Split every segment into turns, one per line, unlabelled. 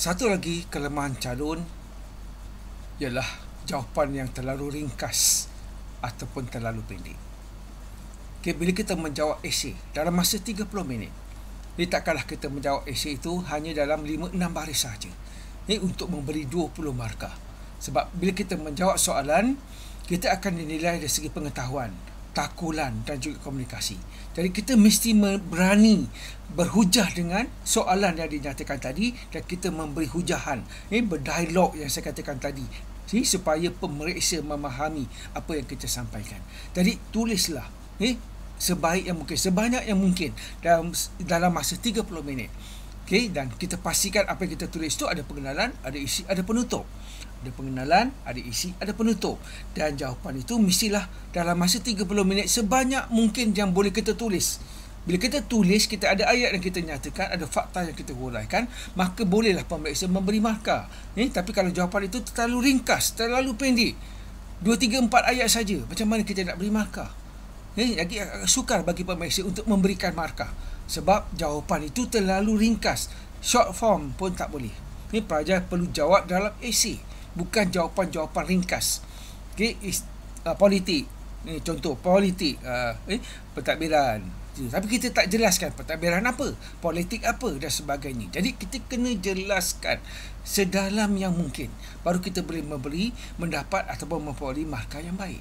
Satu lagi kelemahan calon ialah jawapan yang terlalu ringkas ataupun terlalu pendek. Okay, bila kita menjawab esei dalam masa 30 minit, ni takkanlah kita menjawab esei itu hanya dalam 5-6 baris sahaja. Ini untuk memberi 20 markah. Sebab bila kita menjawab soalan, kita akan dinilai dari segi pengetahuan takulan dan juga komunikasi. Jadi kita mesti berani berhujah dengan soalan yang dinyatakan tadi dan kita memberi hujahan, Ini berdialog yang saya katakan tadi. Jadi, supaya pemeriksa memahami apa yang kita sampaikan. Jadi tulislah eh, sebaik yang mungkin, sebanyak yang mungkin dalam, dalam masa 30 minit. Okay, dan kita pastikan apa yang kita tulis tu ada pengenalan, ada isi, ada penutup. Ada pengenalan, ada isi, ada penutup. Dan jawapan itu mestilah dalam masa 30 minit sebanyak mungkin yang boleh kita tulis. Bila kita tulis, kita ada ayat yang kita nyatakan, ada fakta yang kita huraikan, maka bolehlah pemeriksa memberi markah. Eh, tapi kalau jawapan itu terlalu ringkas, terlalu pendek, 2, 3, 4 ayat saja, macam mana kita nak beri markah? Eh, lagi sukar bagi pemeriksa untuk memberikan markah sebab jawapan itu terlalu ringkas. Short form pun tak boleh. Ini pelajar perlu jawab dalam esei, bukan jawapan-jawapan ringkas. Okay, is, uh, politik. Ini contoh politik uh, eh, pentadbiran. Tapi kita tak jelaskan pentadbiran apa, politik apa dan sebagainya. Jadi kita kena jelaskan sedalam yang mungkin. Baru kita boleh memberi, mendapat ataupun memperoleh markah yang baik.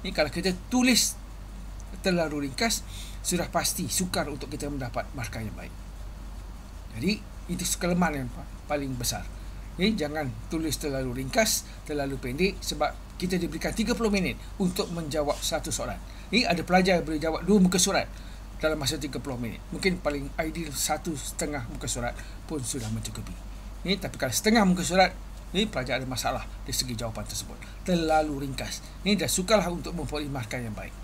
Ini kalau kita tulis terlalu ringkas sudah pasti sukar untuk kita mendapat markah yang baik jadi itu kelemahan yang paling besar jadi jangan tulis terlalu ringkas terlalu pendek sebab kita diberikan 30 minit untuk menjawab satu soalan ini ada pelajar yang boleh jawab dua muka surat dalam masa 30 minit mungkin paling ideal satu setengah muka surat pun sudah mencukupi ini tapi kalau setengah muka surat ini pelajar ada masalah di segi jawapan tersebut terlalu ringkas ini dah sukarlah untuk memperoleh markah yang baik